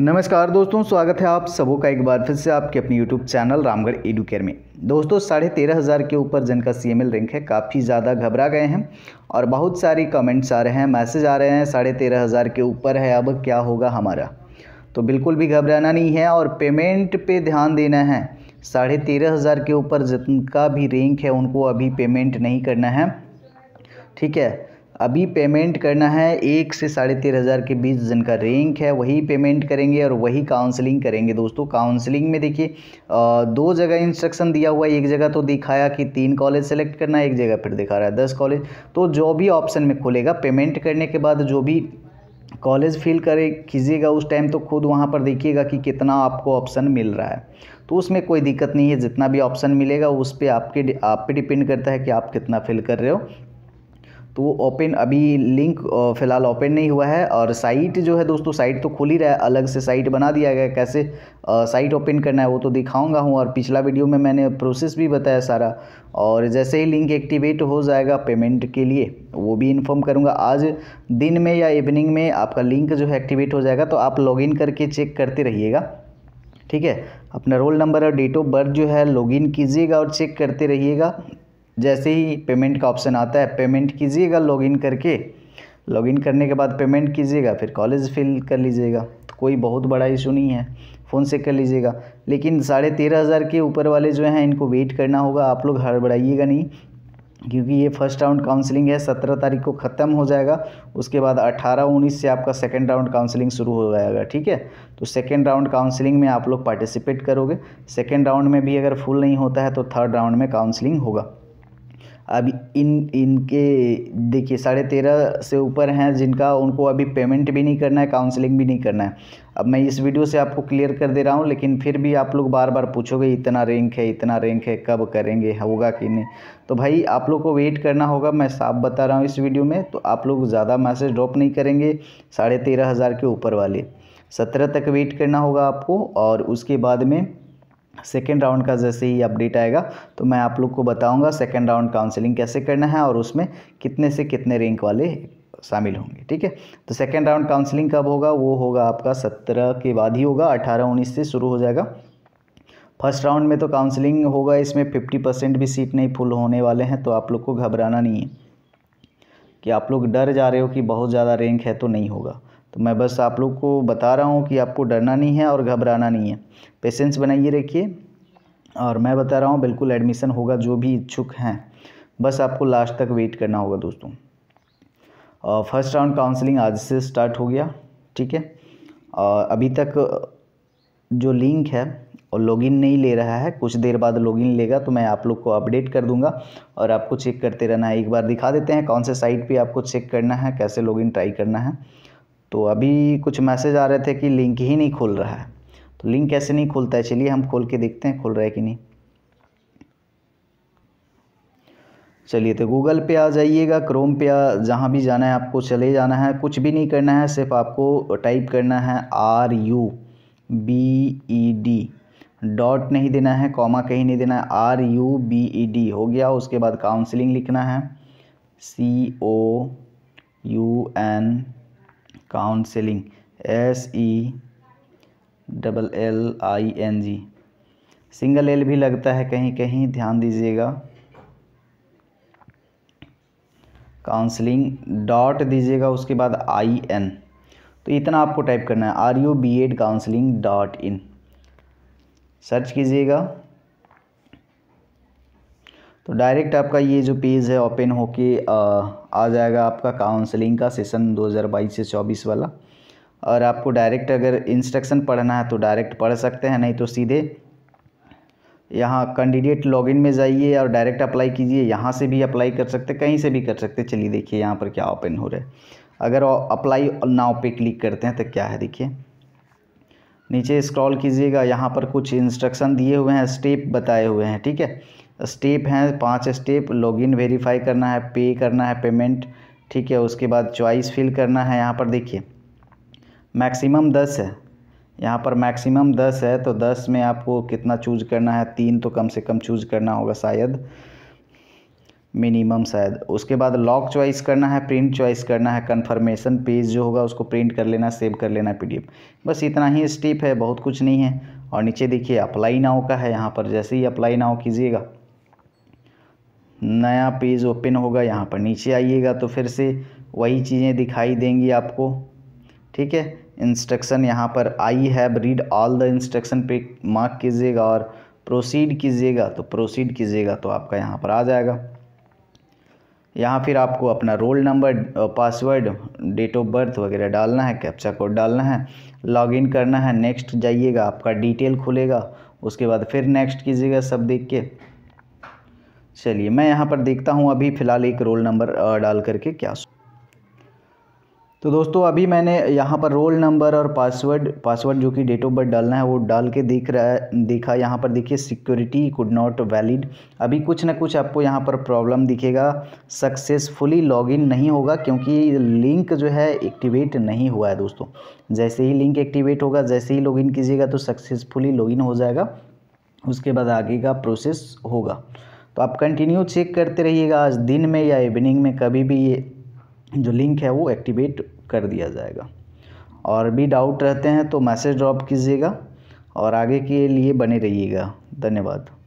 नमस्कार दोस्तों स्वागत है आप सबों का एक बार फिर से आपके अपने यूट्यूब चैनल रामगढ़ एडुकेयर में दोस्तों साढ़े तेरह हज़ार के ऊपर जिनका सी एम एल रैंक है काफ़ी ज़्यादा घबरा गए हैं और बहुत सारी कमेंट्स आ रहे हैं मैसेज आ रहे हैं साढ़े तेरह हज़ार के ऊपर है अब क्या होगा हमारा तो बिल्कुल भी घबराना नहीं है और पेमेंट पे ध्यान देना है साढ़े तेरह हज़ार के ऊपर जिनका भी रैंक है उनको अभी पेमेंट नहीं करना है ठीक है अभी पेमेंट करना है एक से साढ़े तेरह हज़ार के बीच जिनका रैंक है वही पेमेंट करेंगे और वही काउंसलिंग करेंगे दोस्तों काउंसलिंग में देखिए दो जगह इंस्ट्रक्शन दिया हुआ है एक जगह तो दिखाया कि तीन कॉलेज सेलेक्ट करना है एक जगह फिर दिखा रहा है दस कॉलेज तो जो भी ऑप्शन में खुलेगा पेमेंट करने के बाद जो भी कॉलेज फिल करे कीजिएगा उस टाइम तो खुद वहाँ पर देखिएगा कि कितना आपको ऑप्शन मिल रहा है तो उसमें कोई दिक्कत नहीं है जितना भी ऑप्शन मिलेगा उस पर आपके आप पे डिपेंड करता है कि आप कितना फिल कर रहे हो तो वो ओपन अभी लिंक फ़िलहाल ओपन नहीं हुआ है और साइट जो है दोस्तों साइट तो खुल ही रहा है अलग से साइट बना दिया गया कैसे साइट ओपन करना है वो तो दिखाऊंगा हूँ और पिछला वीडियो में मैंने प्रोसेस भी बताया सारा और जैसे ही लिंक एक्टिवेट हो जाएगा पेमेंट के लिए वो भी इन्फॉर्म करूँगा आज दिन में या इवनिंग में आपका लिंक जो है एक्टिवेट हो जाएगा तो आप लॉगिन करके चेक करते रहिएगा ठीक है अपना रोल नंबर और डेट ऑफ बर्थ जो है लॉगिन कीजिएगा और चेक करते रहिएगा जैसे ही पेमेंट का ऑप्शन आता है पेमेंट कीजिएगा लॉगिन करके लॉगिन करने के बाद पेमेंट कीजिएगा फिर कॉलेज फिल कर लीजिएगा तो कोई बहुत बड़ा इशू नहीं है फ़ोन से कर लीजिएगा लेकिन साढ़े तेरह हज़ार के ऊपर वाले जो हैं इनको वेट करना होगा आप लोग हड़बड़ाइएगा नहीं क्योंकि ये फर्स्ट राउंड काउंसलिंग है सत्रह तारीख को ख़त्म हो जाएगा उसके बाद अठारह उन्नीस से आपका सेकेंड राउंड काउंसलिंग शुरू हो जाएगा ठीक है तो सेकेंड राउंड काउंसलिंग में आप लोग पार्टिसिपेट करोगे सेकेंड राउंड में भी अगर फुल नहीं होता है तो थर्ड राउंड में काउंसलिंग होगा अब इन इनके देखिए साढ़े तेरह से ऊपर हैं जिनका उनको अभी पेमेंट भी नहीं करना है काउंसलिंग भी नहीं करना है अब मैं इस वीडियो से आपको क्लियर कर दे रहा हूँ लेकिन फिर भी आप लोग बार बार पूछोगे इतना रैंक है इतना रैंक है कब करेंगे होगा कि नहीं तो भाई आप लोग को वेट करना होगा मैं साफ बता रहा हूँ इस वीडियो में तो आप लोग ज़्यादा मैसेज ड्रॉप नहीं करेंगे साढ़े तेरह हज़ार के ऊपर वाले सत्रह तक वेट करना होगा आपको और उसके बाद में सेकेंड राउंड का जैसे ही अपडेट आएगा तो मैं आप लोग को बताऊंगा सेकेंड राउंड काउंसलिंग कैसे करना है और उसमें कितने से कितने रैंक वाले शामिल होंगे ठीक है तो सेकेंड राउंड काउंसलिंग कब होगा वो होगा आपका सत्रह के बाद ही होगा अठारह उन्नीस से शुरू हो जाएगा फर्स्ट राउंड में तो काउंसलिंग होगा इसमें फिफ्टी परसेंट भी सीट नहीं फुल होने वाले हैं तो आप लोग को घबराना नहीं है कि आप लोग डर जा रहे हो कि बहुत ज़्यादा रैंक है तो नहीं होगा तो मैं बस आप लोग को बता रहा हूँ कि आपको डरना नहीं है और घबराना नहीं है पेशेंस बनाइए रखिए और मैं बता रहा हूँ बिल्कुल एडमिशन होगा जो भी इच्छुक हैं बस आपको लास्ट तक वेट करना होगा दोस्तों और फर्स्ट राउंड काउंसलिंग आज से स्टार्ट हो गया ठीक है और अभी तक जो लिंक है और लॉगिन नहीं ले रहा है कुछ देर बाद लॉगिन लेगा तो मैं आप लोग को अपडेट कर दूंगा और आपको चेक करते रहना है एक बार दिखा देते हैं कौन से साइट पे आपको चेक करना है कैसे लॉगिन ट्राई करना है तो अभी कुछ मैसेज आ रहे थे कि लिंक ही नहीं खुल रहा है तो लिंक कैसे नहीं खुलता है चलिए हम खोल के देखते हैं खुल रहा है कि नहीं चलिए तो गूगल पे आ जाइएगा क्रोम पे आ जहाँ भी जाना है आपको चले जाना है कुछ भी नहीं करना है सिर्फ आपको टाइप करना है R U B E D dot नहीं देना है कॉमा कहीं नहीं देना है R U B E D हो गया उसके बाद काउंसलिंग लिखना है C O U N counselling S E double L I N G single L भी लगता है कहीं कहीं ध्यान दीजिएगा काउंसलिंग डॉट दीजिएगा उसके बाद आई एन तो इतना आपको टाइप करना है R U B ed counselling dot in search कीजिएगा तो डायरेक्ट आपका ये जो पेज है ओपन होके आ जाएगा आपका काउंसलिंग का सेशन 2022 से 24 वाला और आपको डायरेक्ट अगर इंस्ट्रक्शन पढ़ना है तो डायरेक्ट पढ़ सकते हैं नहीं तो सीधे यहाँ कैंडिडेट लॉगिन में जाइए और डायरेक्ट अप्लाई कीजिए यहाँ से भी अप्लाई कर सकते कहीं से भी कर सकते चलिए देखिए यहाँ पर क्या ओपन हो रहा है अगर अप्लाई नाव पे क्लिक करते हैं तो क्या है देखिए नीचे स्क्रॉल कीजिएगा यहाँ पर कुछ इंस्ट्रक्शन दिए हुए हैं स्टेप बताए हुए हैं ठीक है स्टेप हैं पांच स्टेप लॉगिन वेरीफाई करना है पे करना है पेमेंट ठीक है उसके बाद चॉइस फिल करना है यहाँ पर देखिए मैक्सिमम दस है यहाँ पर मैक्सिमम दस है तो दस में आपको कितना चूज करना है तीन तो कम से कम चूज करना होगा शायद मिनिमम शायद उसके बाद लॉक चॉइस करना है प्रिंट चॉइस करना है कन्फर्मेशन पेज जो होगा उसको प्रिंट कर लेना सेव कर लेना पीडीएफ बस इतना ही स्टेप है बहुत कुछ नहीं है और नीचे देखिए अप्लाई नाव का है यहाँ पर जैसे ही अप्लाई नाव कीजिएगा नया पेज ओपन होगा यहाँ पर नीचे आइएगा तो फिर से वही चीज़ें दिखाई देंगी आपको ठीक है इंस्ट्रक्शन यहाँ पर I have read all the instruction पे मार्क कीजिएगा और प्रोसीड कीजिएगा तो प्रोसीड कीजिएगा तो आपका यहाँ पर आ जाएगा यहाँ फिर आपको अपना roll number password date of birth वगैरह डालना है कैप्चा कोड डालना है लॉगिन करना है नेक्स्ट जाइएगा आपका डिटेल खुलेगा उसके बाद फिर नेक्स्ट कीजिएगा सब देख के चलिए मैं यहाँ पर देखता हूँ अभी फ़िलहाल एक रोल नंबर डाल करके क्या तो दोस्तों अभी मैंने यहाँ पर रोल नंबर और पासवर्ड पासवर्ड जो कि डेट ऑफ बर्थ डालना है वो डाल के देख रहा है देखा यहाँ पर देखिए सिक्योरिटी कुड नॉट वैलिड अभी कुछ ना कुछ आपको यहाँ पर प्रॉब्लम दिखेगा सक्सेसफुली लॉगिन नहीं होगा क्योंकि लिंक जो है एक्टिवेट नहीं हुआ है दोस्तों जैसे ही लिंक एक्टिवेट होगा जैसे ही लॉगिन कीजिएगा तो सक्सेसफुली लॉगिन हो जाएगा उसके बाद आगे का प्रोसेस होगा तो आप कंटिन्यू चेक करते रहिएगा आज दिन में या इवनिंग में कभी भी ये जो लिंक है वो एक्टिवेट कर दिया जाएगा और भी डाउट रहते हैं तो मैसेज ड्रॉप कीजिएगा और आगे के लिए बने रहिएगा धन्यवाद